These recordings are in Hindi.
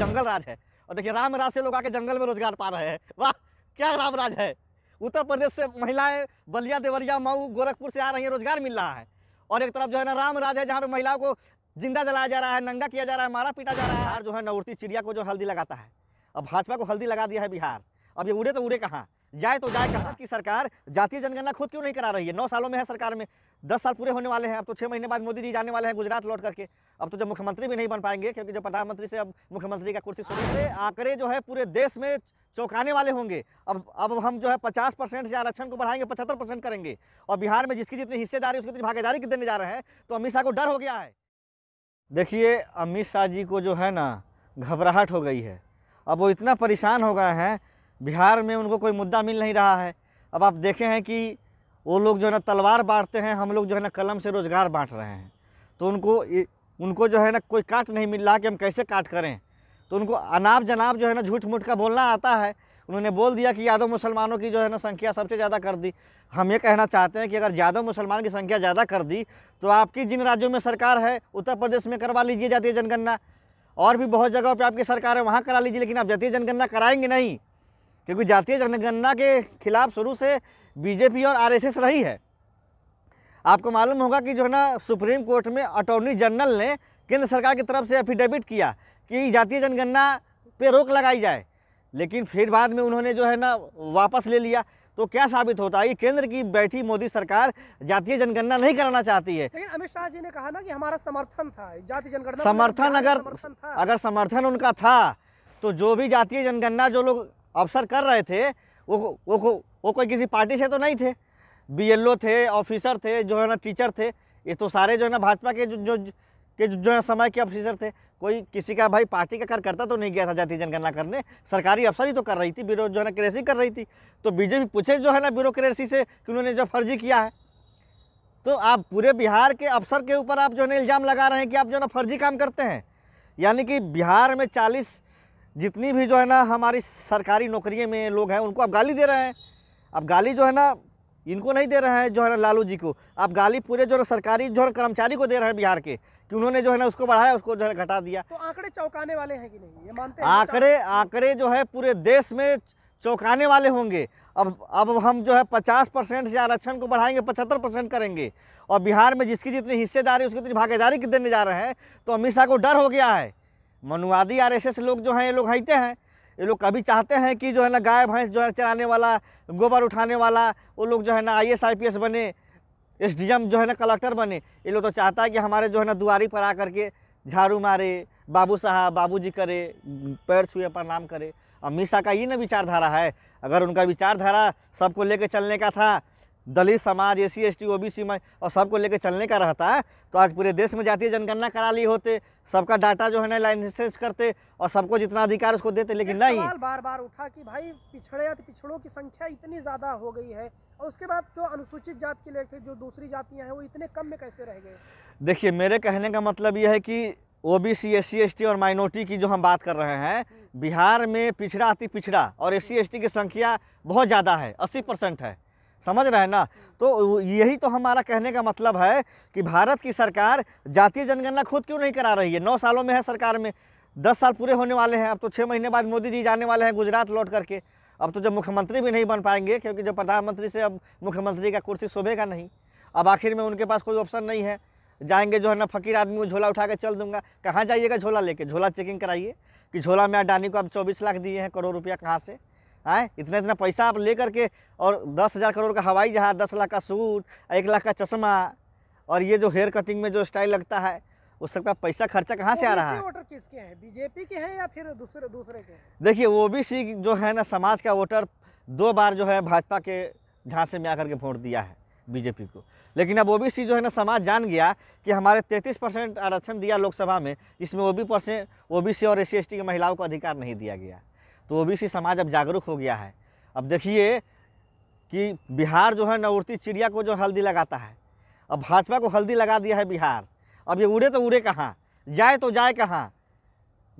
जंगल राज है और देखिए राम राज से लोग आके जंगल में रोजगार पा रहे हैं वाह क्या राम राज है उत्तर प्रदेश से महिलाएं बलिया देवरिया मऊ गोरखपुर से आ रही हैं रोजगार मिल रहा है और एक तरफ जो है ना राम राज है जहाँ पे महिलाओं को जिंदा जलाया जा रहा है नंगा किया जा रहा है मारा पीटा जा रहा है बिहार जो है ना उड़ती चिड़िया को जो हल्दी लगाता है अब भाजपा को हल्दी लगा दिया है बिहार अब ये उड़े तो उड़े कहाँ जाए तो जाए कहा कि सरकार जातीय जनगणना खुद क्यों नहीं करा रही है नौ सालों में है सरकार में दस साल पूरे होने वाले हैं अब तो छह महीने बाद मोदी जी जाने वाले हैं गुजरात लौट करके अब तो जब मुख्यमंत्री भी नहीं बन पाएंगे क्योंकि जब प्रधानमंत्री से अब मुख्यमंत्री का कुर्सी सुने आंकड़े जो है पूरे देश में चौंकाने वाले होंगे अब अब हम जो है पचास परसेंट से आरक्षण को बढ़ाएंगे पचहत्तर परसेंट करेंगे और बिहार में जिसकी जितनी हिस्सेदारी उसकी जितनी भागीदारी देने जा रहे हैं तो अमित शाह को डर हो गया है देखिए अमित शाह जी को जो है ना घबराहट हो गई है अब वो इतना परेशान हो गए हैं बिहार में उनको कोई मुद्दा मिल नहीं रहा है अब आप देखें हैं कि वो लोग जो है ना तलवार बांटते हैं हम लोग जो है ना कलम से रोज़गार बांट रहे हैं तो उनको उनको जो है ना कोई काट नहीं मिल रहा कि हम कैसे काट करें तो उनको अनाप जनाब जो है ना झूठ मूठ का बोलना आता है उन्होंने बोल दिया कि यादव मुसलमानों की जो है ना संख्या सबसे ज़्यादा कर दी हम ये कहना चाहते हैं कि अगर यादव मुसलमान की संख्या ज़्यादा कर दी तो आपकी जिन राज्यों में सरकार है उत्तर प्रदेश में करवा लीजिए जातीय जनगणना और भी बहुत जगहों पर आपकी सरकार है वहाँ करा लीजिए लेकिन आप जातीय जनगणना कराएंगे नहीं क्योंकि जातीय जनगणना के खिलाफ शुरू से बीजेपी और आरएसएस रही है आपको मालूम होगा कि जो है ना सुप्रीम कोर्ट में अटॉर्नी जनरल ने केंद्र सरकार की तरफ से एफिडेविट किया कि जातीय जनगणना पे रोक लगाई जाए लेकिन फिर बाद में उन्होंने जो है ना वापस ले लिया तो क्या साबित होता है केंद्र की बैठी मोदी सरकार जातीय जनगणना नहीं कराना चाहती है लेकिन अमित शाह जी ने कहा ना कि हमारा समर्थन था जातीय जनगणना समर्थन अगर समर्थन अगर समर्थन उनका था तो जो भी जातीय जनगणना जो लोग अफसर कर रहे थे वो वो वो, वो कोई किसी पार्टी से तो नहीं थे बी थे ऑफिसर थे जो है ना टीचर थे ये तो सारे जो है ना भाजपा के जो जो के जो है समय के ऑफिसर थे कोई किसी का भाई पार्टी का कार्यकर्ता तो नहीं गया था जाति जनगणना करने सरकारी अफसर ही तो कर रही थी ब्यूरो जो है ना क्रेसी कर रही थी तो बीजेपी पूछे जो है ना ब्यूरोक्रेसी से कि उन्होंने जो फर्जी किया है तो आप पूरे बिहार के अफसर के ऊपर आप जो है ना इल्ज़ाम लगा रहे हैं कि आप जो है ना फर्जी काम करते हैं यानी कि बिहार में चालीस जितनी भी जो है ना हमारी सरकारी नौकरी में लोग हैं उनको आप गाली दे रहे हैं आप गाली जो है ना इनको नहीं दे रहे हैं जो है ना लालू जी को आप गाली पूरे जो है सरकारी जो है कर्मचारी को दे रहे हैं बिहार के कि उन्होंने जो है ना उसको बढ़ाया उसको जो है घटा दिया तो आंकड़े चौंकाने वाले हैं कि नहीं ये मानते हैं आंकड़े आंकड़े जो है पूरे देश में चौंकाने वाले होंगे अब अब हम जो है पचास परसेंट से आरक्षण को बढ़ाएंगे पचहत्तर परसेंट करेंगे और बिहार में जिसकी जितनी हिस्सेदारी उसकी उतनी भागीदारी देने जा रहे हैं तो अमित शाह को डर हो गया है मनुवादी आरएसएस लोग जो हैं ये लोग हैते हैं ये लोग कभी चाहते हैं कि जो है ना गाय भैंस जो है चलाने वाला गोबर उठाने वाला वो लोग जो है ना आई एस आई बने एस जो है ना कलेक्टर बने ये लोग तो चाहता है कि हमारे जो है ना दुआरी पर आ करके झाड़ू मारे बाबू साहब जी करे पैर छुए प्रणाम करे अमित का ये ना विचारधारा है अगर उनका विचारधारा सबको लेके चलने का था दलित समाज A C S T O B C में और सबको लेकर चलने का रहता है तो आज पूरे देश में जातीय जनगणना करा ली होते सबका डाटा जो है ना लाइसेंस करते और सबको जितना अधिकार उसको देते लेकिन नहीं बार बार उठा कि भाई पिछड़े या तो पिछड़ों की संख्या इतनी ज़्यादा हो गई है और उसके बाद जो अनुसूचित जाति के लेकर जो दूसरी जातियाँ हैं वो इतने कम में कैसे रह गए देखिए मेरे कहने का मतलब ये है कि O B C S C S T और माइनॉरिटी की जो हम बात कर रहे हैं हम्म। बिहार में पिछड़ा अति पिछड़ा और एस सी एस टी की संख्या बहुत ज़्यादा है अस्सी परसेंट है समझ रहे हैं ना तो यही तो हमारा कहने का मतलब है कि भारत की सरकार जातीय जनगणना खुद क्यों नहीं करा रही है नौ सालों में है सरकार में दस साल पूरे होने वाले हैं अब तो छः महीने बाद मोदी जी जाने वाले हैं गुजरात लौट करके अब तो जब मुख्यमंत्री भी नहीं बन पाएंगे क्योंकि जब प्रधानमंत्री से अब मुख्यमंत्री का कुर्सी शोभेगा नहीं अब आखिर में उनके पास कोई ऑप्शन नहीं है जाएंगे जो है ना फकीर आदमी को झोला उठा के चल दूंगा कहाँ जाइएगा झोला लेके झोला चेकिंग कराइए कि झोला में अडानी को अब चौबीस लाख दिए हैं करोड़ रुपया कहाँ से आए इतना इतना पैसा आप ले करके और दस हज़ार करोड़ का हवाई जहाज़ दस लाख का सूट एक लाख का चश्मा और ये जो हेयर कटिंग में जो स्टाइल लगता है उस सबका पैसा खर्चा कहाँ से आ रहा है वोटर किसके हैं बीजेपी के हैं या फिर दूसरे दूसरे के देखिए ओ बी सी जो है ना समाज का वोटर दो बार जो है भाजपा के झांसे में आकर के वोट दिया है बीजेपी को लेकिन अब ओबीसी जो है ना समाज जान गया कि हमारे 33 परसेंट आरक्षण दिया लोकसभा में जिसमें ओ बी परसेंट ओ और एस सी की महिलाओं को अधिकार नहीं दिया गया तो ओबीसी समाज अब जागरूक हो गया है अब देखिए कि बिहार जो है न उड़ती चिड़िया को जो हल्दी लगाता है अब भाजपा को हल्दी लगा दिया है बिहार अब ये उड़े तो उड़े कहाँ जाए तो जाए कहाँ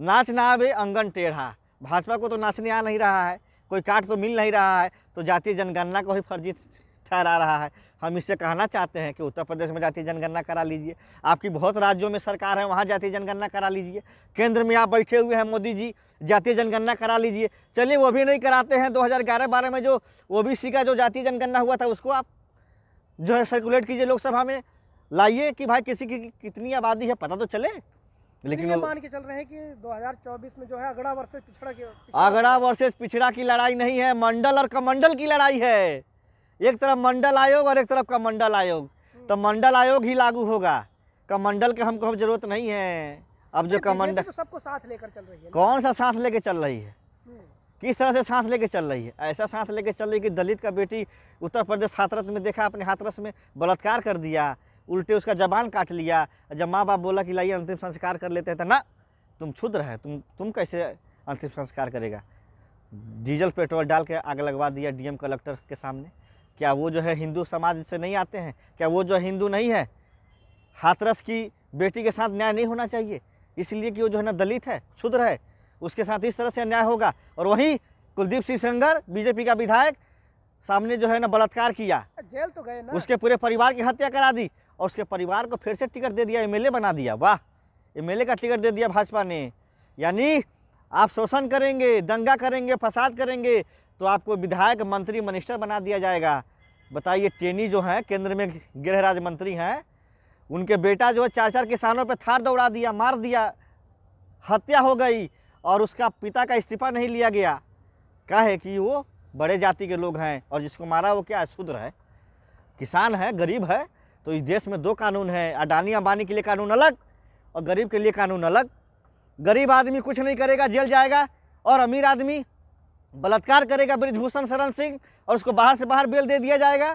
नाच ना आवे अंगन टेढ़ा भाजपा को तो नाचने आ नहीं रहा है कोई काट तो मिल नहीं रहा है तो जातीय जनगणना को ही फर्जी ठहरा अच्छा रहा है हम इससे कहना चाहते हैं कि उत्तर प्रदेश में जातीय जनगणना करा लीजिए आपकी बहुत राज्यों में सरकार है वहाँ जातीय जनगणना करा लीजिए केंद्र में आप बैठे हुए हैं मोदी जी जातीय जनगणना करा लीजिए चलिए वो भी नहीं कराते हैं 2011 हज़ार में जो ओबीसी का जो जातीय जनगणना हुआ था उसको आप जो है सर्कुलेट कीजिए लोकसभा में लाइए कि भाई किसी की कितनी आबादी है पता तो चले लेकिन मान के चल रहे हैं कि 2024 में जो है अगड़ा वर्सेस पिछड़ा की अगड़ा वर्सेस पिछड़ा की लड़ाई नहीं है मंडल और कमंडल की लड़ाई है एक तरफ मंडल आयोग और एक तरफ का मंडल आयोग तो मंडल आयोग ही लागू होगा कमंडल के हमको जरूरत नहीं है अब जो कमंडल तो सबको साथ लेकर चल रही है कौन सा साथ लेके चल रही है हम्म। किस तरह से सांस लेके चल रही है ऐसा साथ लेके चल रही है कि दलित का बेटी उत्तर प्रदेश हाथरस में देखा अपने हाथरस में बलात्कार कर दिया उल्टे उसका जबान काट लिया जब माँ बाप बोला कि लाइए अंतिम संस्कार कर लेते हैं तो ना तुम छुद रहे तुम तुम कैसे अंतिम संस्कार करेगा डीजल पेट्रोल डाल के आग लगवा दिया डीएम कलेक्टर के सामने क्या वो जो है हिंदू समाज से नहीं आते हैं क्या वो जो हिंदू नहीं है हाथरस की बेटी के साथ न्याय नहीं होना चाहिए इसलिए कि वो जो है ना दलित है क्षुद्र है उसके साथ इस तरह से अन्याय होगा और वहीं कुलदीप सिंह सेंगर बीजेपी का विधायक सामने जो है ना बलात्कार किया जेल तो गए ना उसके पूरे परिवार की हत्या करा दी और उसके परिवार को फिर से टिकट दे दिया एमएलए बना दिया वाह एमएलए का टिकट दे दिया भाजपा ने यानी आप शोषण करेंगे दंगा करेंगे फसाद करेंगे तो आपको विधायक मंत्री मिनिस्टर बना दिया जाएगा बताइए टेनी जो हैं केंद्र में गृह राज्य मंत्री हैं उनके बेटा जो है चार चार किसानों पर थार दौड़ा दिया मार दिया हत्या हो गई और उसका पिता का इस्तीफा नहीं लिया गया क्या है कि वो बड़े जाति के लोग हैं और जिसको मारा वो क्या शूद्र है किसान है गरीब है तो इस देश में दो कानून हैं अडानी अंबानी के लिए कानून अलग और गरीब के लिए कानून अलग गरीब आदमी कुछ नहीं करेगा जेल जाएगा और अमीर आदमी बलात्कार करेगा ब्रिजभूषण शरण सिंह और उसको बाहर से बाहर बेल दे दिया जाएगा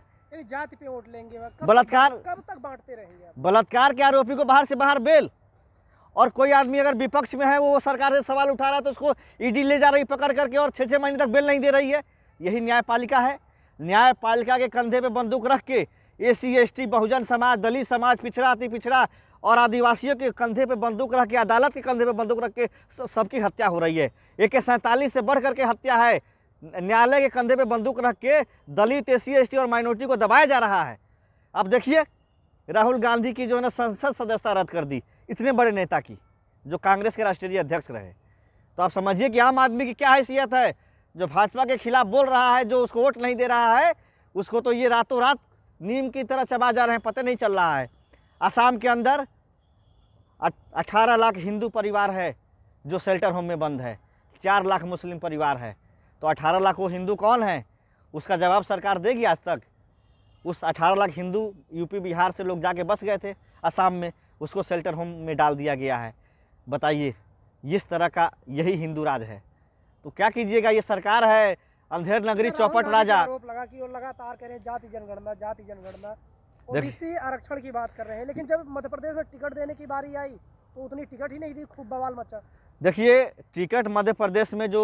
जाति पे वोट लेंगे बलात्कार कब तक बांटते रहेंगे बलात्कार के आरोपी को बाहर से बाहर बेल और कोई आदमी अगर विपक्ष में है वो, सरकार से सवाल उठा रहा है तो उसको ईडी ले जा रही पकड़ करके और छः छः महीने तक बेल नहीं दे रही है यही न्यायपालिका है न्यायपालिका के कंधे पे बंदूक रख के ए सी एस टी बहुजन समाज दलित समाज पिछड़ा अति पिछड़ा और आदिवासियों के कंधे पे बंदूक रख के अदालत के कंधे पे बंदूक रख के सबकी हत्या हो रही है एक के सैंतालीस से बढ़ करके हत्या है न्यायालय के कंधे पे बंदूक रख के दलित ए सी और माइनॉरिटी को दबाया जा रहा है अब देखिए राहुल गांधी की जो है ना संसद सदस्यता रद्द कर दी इतने बड़े नेता की जो कांग्रेस के राष्ट्रीय अध्यक्ष रहे तो आप समझिए कि आम आदमी की क्या हैसियत है जो भाजपा के खिलाफ बोल रहा है जो उसको वोट नहीं दे रहा है उसको तो ये रातों रात नीम की तरह चबा जा रहे हैं पता नहीं चल रहा है आसाम के अंदर अठारह लाख हिंदू परिवार है जो शेल्टर होम में बंद है चार लाख मुस्लिम परिवार है तो अठारह लाख वो हिंदू कौन है उसका जवाब सरकार देगी आज तक उस अठारह लाख हिंदू यूपी बिहार से लोग जाके बस गए थे असम में उसको शेल्टर होम में डाल दिया गया है बताइए इस तरह का यही हिंदू राज है तो क्या कीजिएगा ये सरकार है अंधेर नगरी चौपट राजा आरोप लगा कि वो लगातार कह रहे जाति जनगणना जाति जनगणना ओबीसी आरक्षण की बात कर रहे हैं लेकिन जब मध्य प्रदेश में टिकट देने की बारी आई तो उतनी टिकट ही नहीं दी खूब बवाल मचा देखिए टिकट मध्य प्रदेश में जो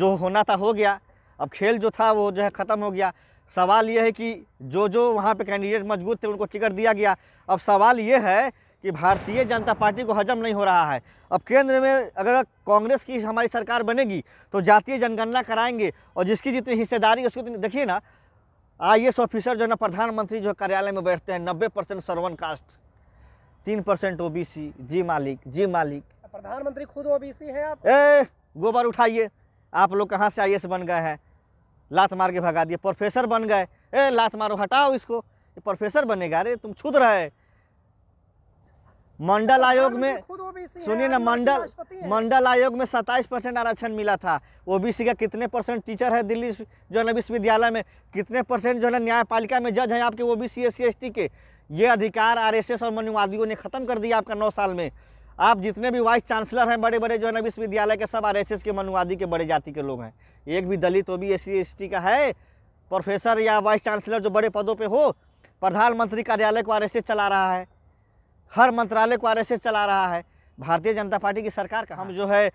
जो होना था हो गया अब खेल जो था वो जो है ख़त्म हो गया सवाल ये है कि जो जो वहाँ पे कैंडिडेट मजबूत थे उनको टिकट दिया गया अब सवाल ये है कि भारतीय जनता पार्टी को हजम नहीं हो रहा है अब केंद्र में अगर कांग्रेस की हमारी सरकार बनेगी तो जातीय जनगणना कराएंगे और जिसकी जितनी हिस्सेदारी उसकी उतनी देखिए ना आई एस ऑफिसर जो है ना प्रधानमंत्री जो कार्यालय में बैठते हैं नब्बे परसेंट सर्वन कास्ट तीन परसेंट ओ बी सी जी मालिक जी मालिक प्रधानमंत्री खुद ओ बी सी है आप ए गोबर उठाइए आप लोग कहाँ से आई एस बन गए हैं लात मार के भगा दिए प्रोफेसर बन गए ए लात मारो हटाओ इसको प्रोफेसर बनेगा अरे तुम छुद रहे तो मंडल आयोग में सुनिए ना मंडल मंडल आयोग में 27 परसेंट आरक्षण मिला था ओबीसी का कितने परसेंट टीचर है दिल्ली जो है ना विश्वविद्यालय में कितने परसेंट जो है ना न्यायपालिका में जज हैं आपके ओबीसी एस सी के ये अधिकार आरएसएस और मनुवादियों ने खत्म कर दिया आपका नौ साल में आप जितने भी वाइस चांसलर हैं बड़े बड़े जो है ना विश्वविद्यालय के सब आर के मनुवादी के बड़े जाति के लोग हैं एक भी दलित ओ बी एस सी का है प्रोफेसर या वाइस चांसलर जो बड़े पदों पर हो प्रधानमंत्री कार्यालय को आर चला रहा है हर मंत्रालय को आर चला रहा है भारतीय जनता पार्टी की सरकार का हाँ। हम जो है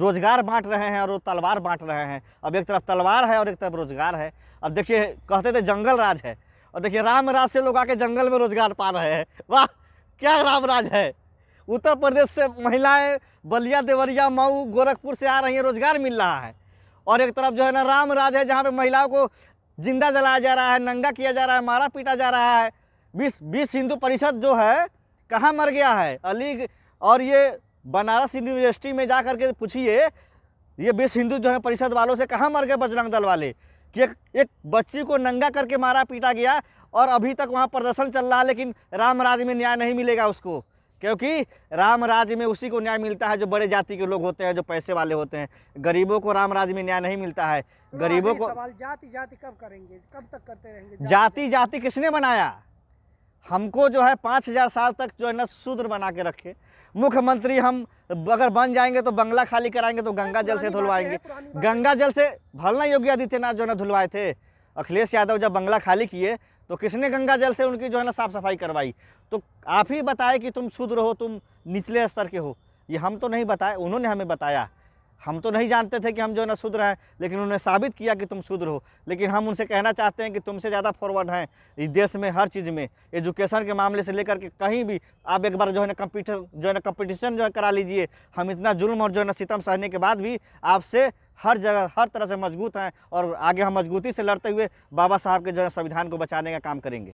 रोजगार बांट रहे हैं और वो तलवार बांट रहे हैं अब एक तरफ तलवार है और एक तरफ रोजगार है अब देखिए कहते थे जंगल राज है और देखिए राम राज से लोग आके जंगल में रोजगार पा रहे हैं वाह क्या राम राज है उत्तर प्रदेश से महिलाएं बलिया देवरिया मऊ गोरखपुर से आ रही हैं रोजगार मिल रहा है और एक तरफ जो है ना राम राज है जहाँ पर महिलाओं को जिंदा जलाया जा रहा है नंगा किया जा रहा है मारा पीटा जा रहा है बीस बीस हिंदू परिषद जो है कहाँ मर गया है अली और ये बनारस यूनिवर्सिटी में जा करके पूछिए ये विश्व हिंदू जो है परिषद वालों से कहाँ मर गए बजरंग दल वाले कि एक, एक बच्ची को नंगा करके मारा पीटा गया और अभी तक वहाँ प्रदर्शन चल रहा है लेकिन राम राज्य में न्याय नहीं मिलेगा उसको क्योंकि राम राज्य में उसी को न्याय मिलता है जो बड़े जाति के लोग होते हैं जो पैसे वाले होते हैं गरीबों को राम राज्य में न्याय नहीं मिलता है गरीबों को सवाल जाति जाति कब करेंगे कब तक करते रहेंगे जाति जाति किसने बनाया हमको जो है पाँच हज़ार साल तक जो है ना शूद्र बना के रखे मुख्यमंत्री हम अगर बन जाएंगे तो बंगला खाली कराएंगे तो गंगा जल से धुलवाएंगे गंगा जल से भलना योगी आदित्यनाथ जो है ना धुलवाए थे अखिलेश यादव जब बंगला खाली किए तो किसने गंगा जल से उनकी जो है ना साफ सफाई करवाई तो आप ही बताए कि तुम शूद्र हो तुम निचले स्तर के हो ये हम तो नहीं बताए उन्होंने हमें बताया हम तो नहीं जानते थे कि हम जो है ना शूद्र हैं लेकिन उन्होंने साबित किया कि तुम शूद्र हो लेकिन हम उनसे कहना चाहते हैं कि तुमसे ज़्यादा फॉरवर्ड हैं इस देश में हर चीज़ में एजुकेशन के मामले से लेकर के कहीं भी आप एक बार जो है ना कंपीटर जो है ना कम्पिटिशन जो है करा लीजिए हम इतना जुल्म और जो है ना सितम सहने के बाद भी आपसे हर जगह हर तरह से मजबूत हैं और आगे हम मजबूती से लड़ते हुए बाबा साहब के जो है संविधान को बचाने का काम करेंगे